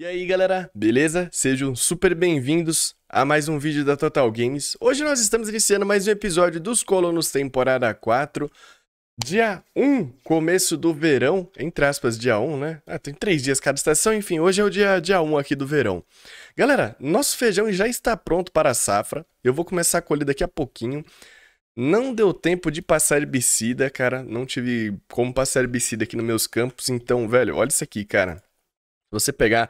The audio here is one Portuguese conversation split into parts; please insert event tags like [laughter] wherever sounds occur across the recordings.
E aí galera, beleza? Sejam super bem-vindos a mais um vídeo da Total Games. Hoje nós estamos iniciando mais um episódio dos Colonos temporada 4. Dia 1, começo do verão, entre aspas, dia 1, né? Ah, tem três dias cada estação, enfim, hoje é o dia, dia 1 aqui do verão. Galera, nosso feijão já está pronto para a safra, eu vou começar a colher daqui a pouquinho. Não deu tempo de passar herbicida, cara, não tive como passar herbicida aqui nos meus campos, então, velho, olha isso aqui, cara. Se você pegar,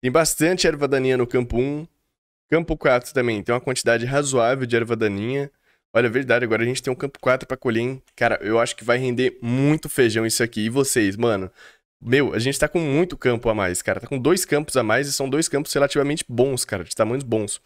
tem bastante erva daninha no campo 1. Campo 4 também, tem uma quantidade razoável de erva daninha. Olha, é verdade, agora a gente tem um campo 4 pra colher, hein? Cara, eu acho que vai render muito feijão isso aqui. E vocês, mano? Meu, a gente tá com muito campo a mais, cara. Tá com dois campos a mais e são dois campos relativamente bons, cara, de tamanhos bons.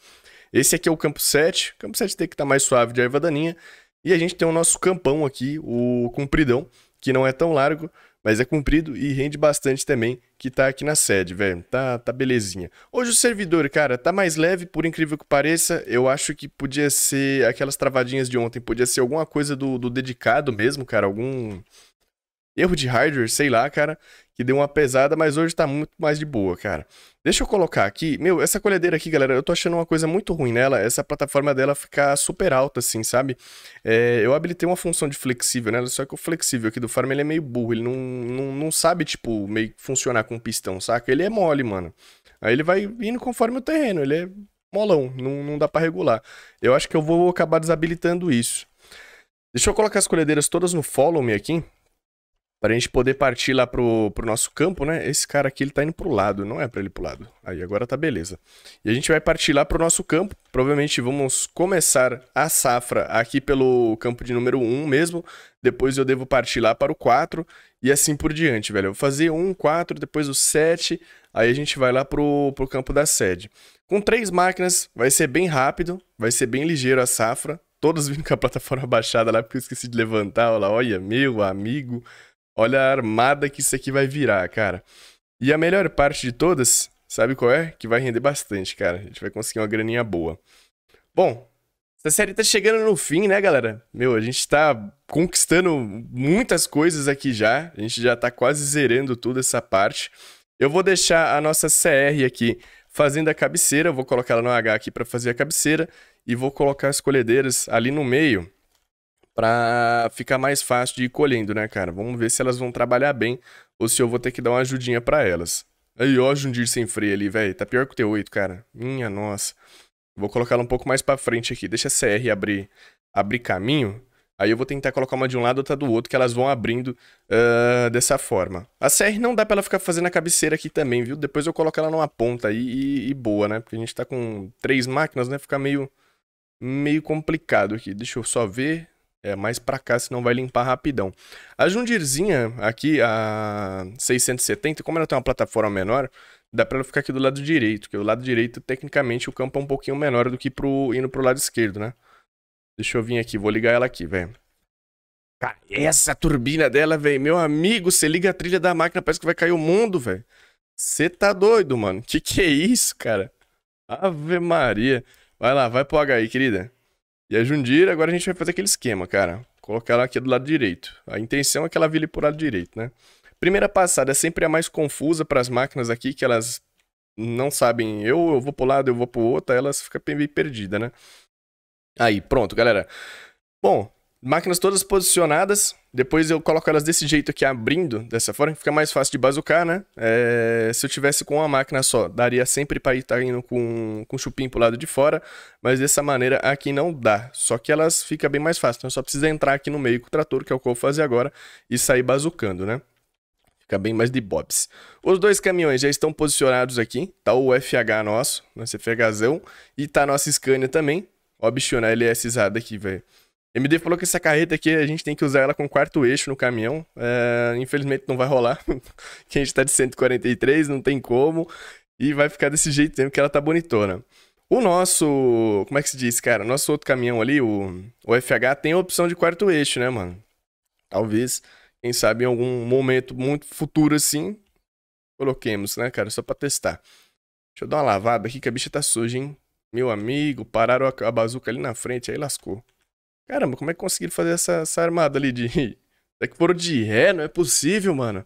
Esse aqui é o campo 7. campo 7 tem que estar tá mais suave de erva daninha. E a gente tem o nosso campão aqui, o compridão, que não é tão largo, mas é comprido e rende bastante também, que tá aqui na sede, velho. Tá, tá belezinha. Hoje o servidor, cara, tá mais leve, por incrível que pareça. Eu acho que podia ser aquelas travadinhas de ontem, podia ser alguma coisa do, do dedicado mesmo, cara. Algum erro de hardware, sei lá, cara que deu uma pesada, mas hoje tá muito mais de boa, cara. Deixa eu colocar aqui. Meu, essa colhedeira aqui, galera, eu tô achando uma coisa muito ruim nela. Essa plataforma dela ficar super alta, assim, sabe? É, eu habilitei uma função de flexível nela, né? só que o flexível aqui do farm, ele é meio burro. Ele não, não, não sabe, tipo, meio funcionar com pistão, saca? Ele é mole, mano. Aí ele vai indo conforme o terreno. Ele é molão, não, não dá para regular. Eu acho que eu vou acabar desabilitando isso. Deixa eu colocar as colhedeiras todas no follow me aqui. Pra gente poder partir lá pro, pro nosso campo, né? Esse cara aqui, ele tá indo pro lado, não é pra ele ir pro lado. Aí, agora tá beleza. E a gente vai partir lá pro nosso campo. Provavelmente vamos começar a safra aqui pelo campo de número 1 mesmo. Depois eu devo partir lá para o 4 e assim por diante, velho. Eu vou fazer 1, 4, depois o 7. Aí a gente vai lá pro, pro campo da sede. Com três máquinas, vai ser bem rápido, vai ser bem ligeiro a safra. Todos [laughs] vindo com a plataforma baixada lá, porque eu esqueci de levantar. Olha lá, olha, meu amigo... Olha a armada que isso aqui vai virar, cara. E a melhor parte de todas, sabe qual é? Que vai render bastante, cara. A gente vai conseguir uma graninha boa. Bom, essa série tá chegando no fim, né, galera? Meu, a gente tá conquistando muitas coisas aqui já. A gente já tá quase zerando tudo essa parte. Eu vou deixar a nossa CR aqui fazendo a cabeceira. Eu vou colocar ela no H aqui para fazer a cabeceira. E vou colocar as colhedeiras ali no meio para ficar mais fácil de ir colhendo, né, cara? Vamos ver se elas vão trabalhar bem ou se eu vou ter que dar uma ajudinha para elas. Aí, ó, Jundir sem freio ali, velho. Tá pior que o T8, cara. Minha nossa. Vou colocá-la um pouco mais para frente aqui. Deixa a CR abrir, abrir caminho. Aí eu vou tentar colocar uma de um lado, outra do outro, que elas vão abrindo uh, dessa forma. A CR não dá pra ela ficar fazendo a cabeceira aqui também, viu? Depois eu coloco ela numa ponta aí e, e boa, né? Porque a gente tá com três máquinas, né? Fica meio, meio complicado aqui. Deixa eu só ver. É, mais para cá, senão vai limpar rapidão. A Jundirzinha aqui, a 670, como ela tem uma plataforma menor, dá para ela ficar aqui do lado direito, que o lado direito, tecnicamente, o campo é um pouquinho menor do que pro, indo pro lado esquerdo, né? Deixa eu vir aqui, vou ligar ela aqui, velho. Cara, essa turbina dela, velho, meu amigo, você liga a trilha da máquina, parece que vai cair o mundo, velho. Você tá doido, mano. Que que é isso, cara? Ave Maria. Vai lá, vai pro HI, querida. E a Jundira, agora a gente vai fazer aquele esquema, cara. Colocar ela aqui do lado direito. A intenção é que ela vire por lado direito, né? Primeira passada é sempre a mais confusa para as máquinas aqui, que elas não sabem, eu, eu vou pro lado, eu vou pro outro, aí elas ficam meio perdidas, né? Aí, pronto, galera. Bom, máquinas todas posicionadas. Depois eu coloco elas desse jeito aqui, abrindo dessa forma, fica mais fácil de bazucar, né? É, se eu tivesse com uma máquina só, daria sempre para ir estar tá indo com, com chupim pro lado de fora, mas dessa maneira aqui não dá. Só que elas fica bem mais fácil, então eu só preciso entrar aqui no meio com o trator, que é o que eu vou fazer agora, e sair bazucando, né? Fica bem mais de bobs. Os dois caminhões já estão posicionados aqui, tá o FH nosso, nosso né, FHzão, e tá a nossa Scania também. Ó, bichona, LSzada aqui, velho. MD falou que essa carreta aqui a gente tem que usar ela com quarto eixo no caminhão. É, infelizmente não vai rolar, [laughs] que a gente tá de 143, não tem como. E vai ficar desse jeito mesmo que ela tá bonitona. O nosso, como é que se diz, cara? nosso outro caminhão ali, o, o FH, tem a opção de quarto eixo, né, mano? Talvez, quem sabe em algum momento muito futuro assim, coloquemos, né, cara? Só pra testar. Deixa eu dar uma lavada aqui que a bicha tá suja, hein? Meu amigo, pararam a, a bazuca ali na frente, aí lascou. Caramba, como é que conseguiram fazer essa, essa armada ali de. Até [laughs] que foram de ré, não é possível, mano.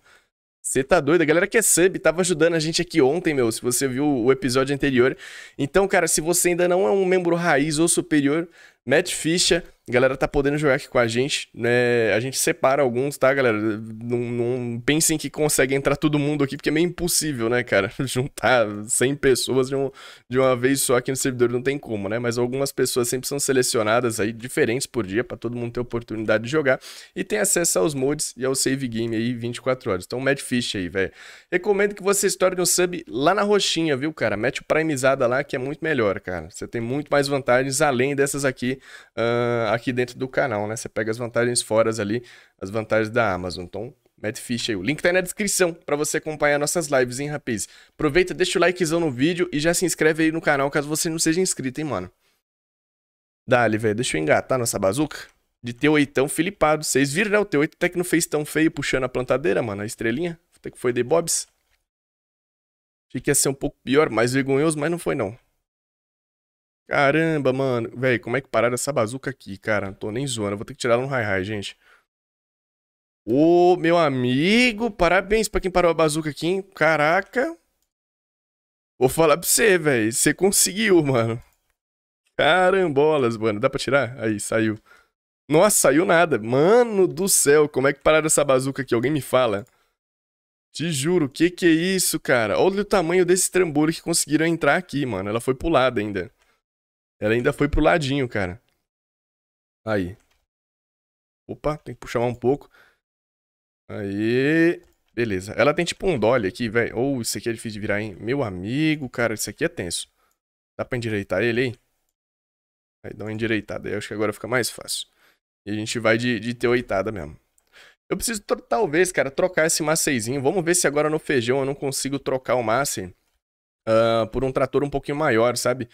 Você tá doido? A galera que é sub tava ajudando a gente aqui ontem, meu, se você viu o episódio anterior. Então, cara, se você ainda não é um membro raiz ou superior, mete ficha. A galera tá podendo jogar aqui com a gente, né? A gente separa alguns, tá, galera? Não, não pensem que consegue entrar todo mundo aqui, porque é meio impossível, né, cara? [laughs] Juntar 100 pessoas de, um, de uma vez só aqui no servidor não tem como, né? Mas algumas pessoas sempre são selecionadas aí, diferentes por dia, para todo mundo ter oportunidade de jogar. E tem acesso aos mods e ao save game aí 24 horas. Então, mete ficha aí, velho. Recomendo que vocês tornem um sub lá na roxinha, viu, cara? Mete o primezada lá, que é muito melhor, cara. Você tem muito mais vantagens, além dessas aqui. Uh, aqui dentro do canal, né? Você pega as vantagens fora ali, as vantagens da Amazon. Então, mete ficha aí. O link tá aí na descrição para você acompanhar nossas lives, hein, rapaz? Aproveita, deixa o likezão no vídeo e já se inscreve aí no canal caso você não seja inscrito, hein, mano? Dali, velho, deixa eu engatar nossa bazuca. De T8 filipado. Vocês viram, né? O T8 até que não fez tão feio puxando a plantadeira, mano. A estrelinha. Até que foi de Bobs. Achei que ia ser um pouco pior, mais vergonhoso, mas não foi não. Caramba, mano. Velho, como é que pararam essa bazuca aqui, cara? Não tô nem zoando. Vou ter que tirar ela no hi-hi, gente. Ô, meu amigo, parabéns pra quem parou a bazuca aqui, hein? Caraca. Vou falar pra você, velho. Você conseguiu, mano. Carambolas, mano. Dá pra tirar? Aí, saiu. Nossa, saiu nada. Mano do céu, como é que pararam essa bazuca aqui? Alguém me fala. Te juro, o que que é isso, cara? Olha o tamanho desse trambolho que conseguiram entrar aqui, mano. Ela foi pulada ainda. Ela ainda foi pro ladinho, cara. Aí. Opa, tem que puxar um pouco. Aí. Beleza. Ela tem tipo um dolly aqui, velho. Ou oh, isso aqui é difícil de virar, hein? Meu amigo, cara, isso aqui é tenso. Dá pra endireitar ele aí? Aí dá uma endireitada. Aí eu acho que agora fica mais fácil. E a gente vai de, de ter oitada mesmo. Eu preciso, talvez, cara, trocar esse maceizinho. Vamos ver se agora no feijão eu não consigo trocar o Massey uh, ah, por um trator um pouquinho maior, sabe?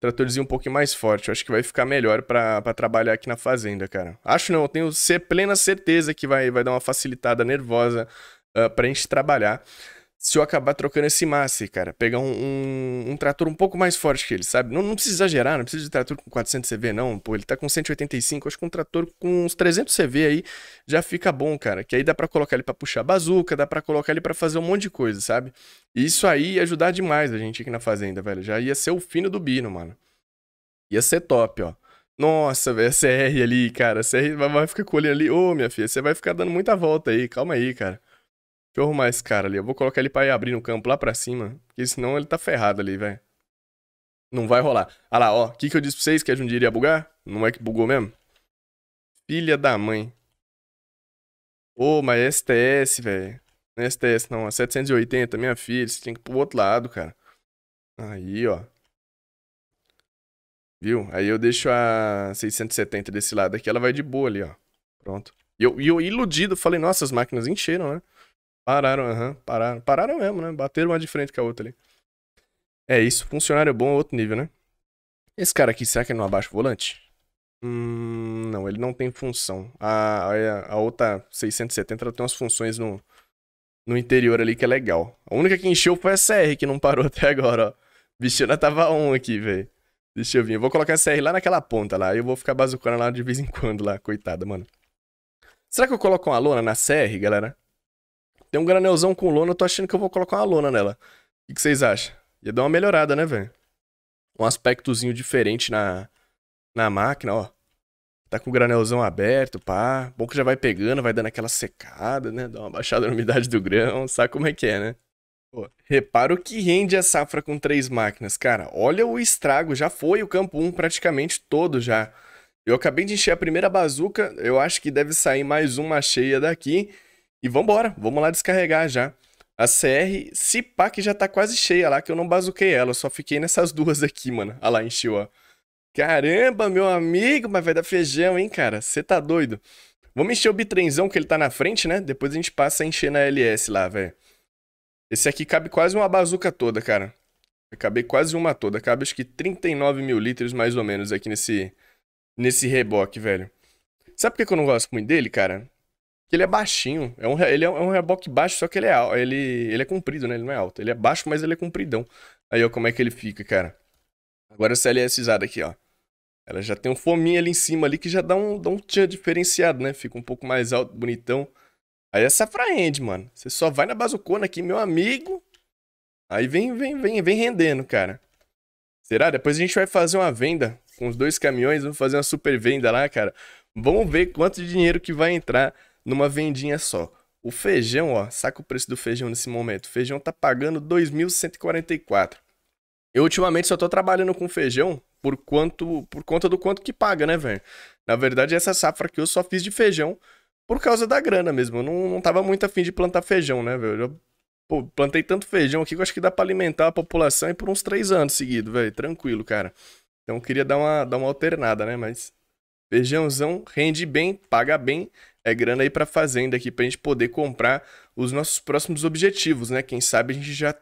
Tratorzinho um pouquinho mais forte. Eu acho que vai ficar melhor pra, trabalhar aqui na fazenda, cara. Acho não, eu tenho plena certeza que vai, vai dar uma facilitada nervosa uh, pra gente trabalhar se eu acabar trocando esse Massey, cara. Pegar um, um, um, trator um pouco mais forte que ele, sabe? Não, não precisa exagerar, não precisa de trator com 400 CV, não. Pô, ele tá com 185, acho que um trator com uns 300 CV aí já fica bom, cara. Que aí dá para colocar ele pra puxar bazuca, dá para colocar ele para fazer um monte de coisa, sabe? E isso aí ia ajudar demais a gente aqui na fazenda, velho. Já ia ser o fino do Bino, mano. Ia ser top, ó. Nossa, velho, a CR ali, cara. A CR vai ficar colhendo ali. Ô, oh, minha filha, você vai ficar dando muita volta aí. Calma aí, cara. Deixa eu arrumar esse cara ali. Eu vou colocar ele pra ir abrir no campo lá pra cima. Porque senão ele tá ferrado ali, velho. Não vai rolar. Ah lá, ó. O que, que eu disse pra vocês que a Jundia iria bugar? Não é que bugou mesmo? Filha da mãe. Ô, oh, mas STS, é velho. Não é STS, não. É 780, minha filha. Você tem que ir pro outro lado, cara. Aí, ó. Viu? Aí eu deixo a 670 desse lado aqui. Ela vai de boa ali, ó. Pronto. E eu, eu iludido, falei, nossa, as máquinas encheram, né? Pararam, aham, uhum, pararam. Pararam mesmo, né? Bateram uma de frente com a outra ali. É isso, funcionário bom é outro nível, né? Esse cara aqui, será que ele não abaixa o volante? Hum, não, ele não tem função. A, a, a outra 670 ela tem umas funções no, no interior ali que é legal. A única que encheu foi a CR, que não parou [laughs] até agora, ó. Bichona tava um aqui, velho. Deixa eu vir. Eu vou colocar a CR lá naquela ponta lá. Eu vou ficar bazucando lá de vez em quando lá, coitada, mano. Será que eu coloco uma lona na CR, galera? Tem um granelzão com lona, eu tô achando que eu vou colocar uma lona nela. O que, vocês acham? Ia dar uma melhorada, né, velho? Um aspectozinho diferente na, na máquina, ó. Tá com o granelzão aberto, pá. Bom que já vai pegando, vai dando aquela secada, né? Dá uma baixada na umidade do grão, [laughs] sabe como é que é, né? Pô, repara o que rende a safra com três máquinas, cara. Olha o estrago, já foi o campo 1 um praticamente todo já. Eu acabei de encher a primeira bazuca, eu acho que deve sair mais uma cheia daqui. E vambora, vamos lá descarregar já. A CR, se pá que já tá quase cheia lá, que eu não bazuquei ela, só fiquei nessas [laughs] duas aqui, mano. Olha lá, encheu, ó. Caramba, meu amigo, mas vai dar feijão, hein, cara? Você tá doido? Vamos encher o bitrenzão que ele tá na frente, né? Depois a gente passa a encher na LS lá, velho. Esse aqui cabe quase uma bazuca toda, cara. Acabei quase uma toda. Cabe acho que 39 mil litros, mais ou menos, aqui nesse, nesse reboque, velho. Sabe por que eu não gosto muito dele, cara? que ele é baixinho. É um, ele é, é um reboque baixo, só que ele é, ele, ele é comprido, né? Ele não é alto. Ele é baixo, mas ele é compridão. Aí, ó, como é que ele fica, cara. Agora essa LSizada aqui, ó. Ela já tem um fominho ali em cima ali que já dá um, dá um tchan diferenciado, né? Fica um pouco mais alto, bonitão. Aí essa é fraend, mano. Você só vai na bazucona aqui, meu amigo. Aí vem, vem, vem, vem rendendo, cara. Será? Depois a gente vai fazer uma venda com os dois caminhões, vamos fazer uma super venda lá, cara. Vamos ver quanto dinheiro que vai entrar numa vendinha só. O feijão, ó, saca o preço do feijão nesse momento. O feijão tá pagando 2.144. Eu ultimamente só tô trabalhando com feijão por quanto por conta do quanto que paga, né, velho? Na verdade, essa safra que eu só fiz de feijão por causa da grana mesmo. Eu não, não tava muito afim de plantar feijão, né, velho? pô, plantei tanto feijão aqui que eu acho que dá pra alimentar a população e por uns três anos seguido, velho. Tranquilo, cara. Então eu queria dar uma, dar uma alternada, né? Mas Feijãozão rende bem, paga bem. É grana aí para fazenda aqui para a gente poder comprar os nossos próximos objetivos, né? Quem sabe a gente já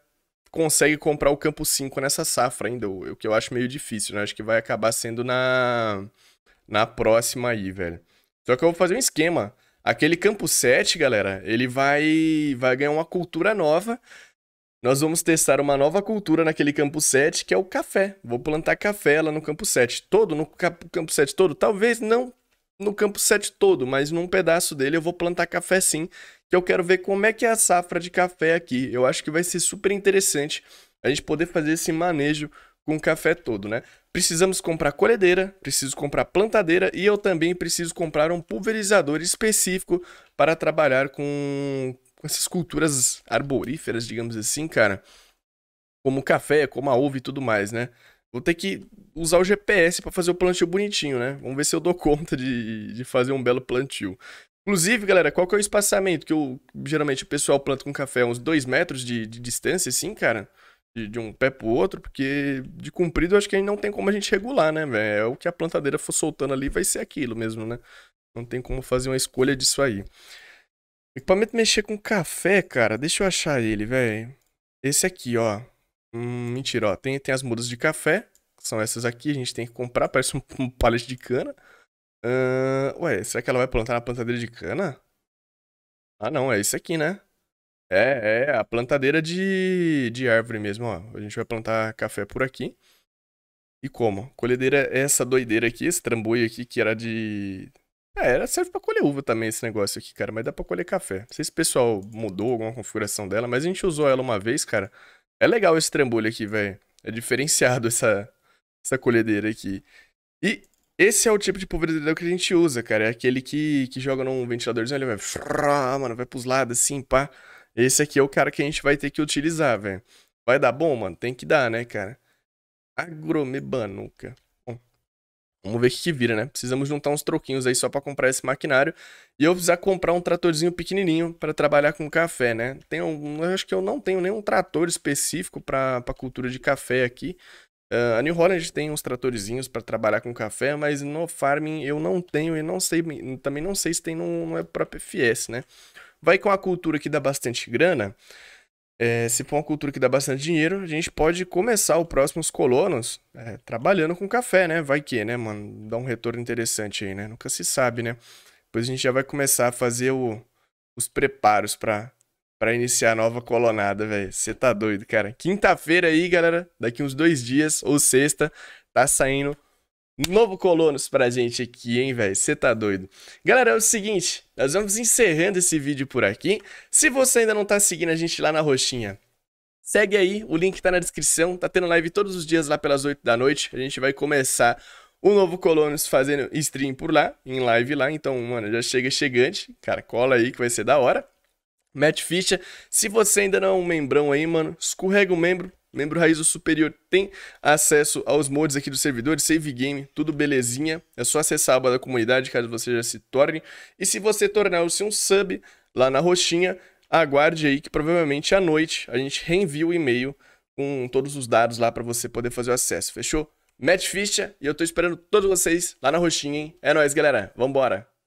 consegue comprar o campo 5 nessa safra ainda, o que eu acho meio difícil, né? Acho que vai acabar sendo na na próxima aí, velho. Só que eu vou fazer um esquema. Aquele campo 7, galera, ele vai vai ganhar uma cultura nova nós vamos testar uma nova cultura naquele campo 7, que é o café. Vou plantar café lá no campo 7 todo, no campo 7 todo, talvez não no campo 7 todo, mas num pedaço dele eu vou plantar café sim, que eu quero ver como é que é a safra de café aqui. Eu acho que vai ser super interessante a gente poder fazer esse manejo com o café todo, né? Precisamos comprar colhedeira, preciso comprar plantadeira e eu também preciso comprar um pulverizador específico para trabalhar com com essas culturas arboríferas, digamos assim, cara, como o café, como a uva e tudo mais, né? Vou ter que usar o GPS para fazer o plantio bonitinho, né? Vamos ver se eu dou [laughs] conta de, de fazer um belo plantio. Inclusive, galera, qual que é o espaçamento? Que eu, geralmente o pessoal planta com café uns 2 metros de, de distância, assim, cara. De, de, um pé pro outro, porque de comprido acho que aí não tem como a gente regular, né, velho? É o que a plantadeira for soltando ali, vai ser aquilo mesmo, né? Não tem como fazer uma escolha disso aí. Equipamento mexer com café, cara. Deixa eu achar ele, velho. Esse aqui, ó. Hum, mentira, ó. Tem, tem as mudas de café. Que são essas aqui. A gente tem que comprar. Parece um, um pallet de cana. Uh, ué, será que ela vai plantar na plantadeira de cana? Ah, não. É isso aqui, né? É, é a plantadeira de, de árvore mesmo, ó. A gente vai plantar café por aqui. E como? Colhedeira é essa doideira aqui, esse trambolho aqui que era de é, ela serve pra colher uva também esse negócio aqui, cara, mas dá pra colher café. Não sei se o pessoal mudou alguma configuração dela, mas a gente usou ela uma vez, cara. É legal esse trambolho aqui, velho. É diferenciado [laughs] essa, essa colhedeira aqui. E esse é o tipo de pulverizador que a gente usa, cara. É aquele que, que joga num ventiladorzinho, ele vai... Mano, vai pros lados assim, pá. Esse aqui é o cara que a gente vai ter que utilizar, velho. Vai dar bom, mano? Tem que dar, né, cara? Agromebanuca. Vamos ver o que, que vira, né? Precisamos juntar uns troquinhos aí só para comprar esse maquinário. E eu precisar comprar um tratorzinho pequenininho para trabalhar com café, né? Tem um, acho que eu não tenho nenhum trator específico para cultura de café aqui. Uh, a New Holland tem uns tratorzinhos para trabalhar com café, mas no farming eu não tenho e não sei, também não sei se tem no, no próprio FS, né? Vai com a cultura que dá bastante grana. É, se for uma cultura que dá bastante dinheiro, a gente pode começar o próximos colonos é, trabalhando com café, né? Vai que, né, mano? Dá um retorno interessante aí, né? Nunca se sabe, né? Depois a gente já vai começar a fazer o, os preparos para para iniciar a nova colonada, velho. Você tá doido, cara. Quinta-feira aí, galera. Daqui uns dois dias ou sexta, tá saindo Novo Colonos pra gente aqui, hein, velho? Você tá doido? Galera, é o seguinte, nós vamos encerrando esse vídeo por aqui. Se você ainda não tá seguindo a gente lá na roxinha, segue aí, o link tá na descrição. Tá tendo live todos os dias lá pelas 8 da noite. A gente vai começar o novo Colonos fazendo stream por lá, em live lá. Então, mano, já chega chegante. Cara, cola aí que vai ser da hora. Mete ficha. Se você ainda não é um membrão aí, mano, escorrega o membro, Membro Raiz Superior tem acesso aos mods aqui do servidor, save game, tudo belezinha. É só acessar a aba da comunidade, caso você já se torne. E se você tornar-se um sub lá na roxinha, aguarde aí que provavelmente à noite a gente reenvia o e-mail com todos os dados lá para você poder fazer o acesso, fechou? Match ficha e eu tô esperando todos vocês lá na roxinha, hein? É nóis, galera. Vambora!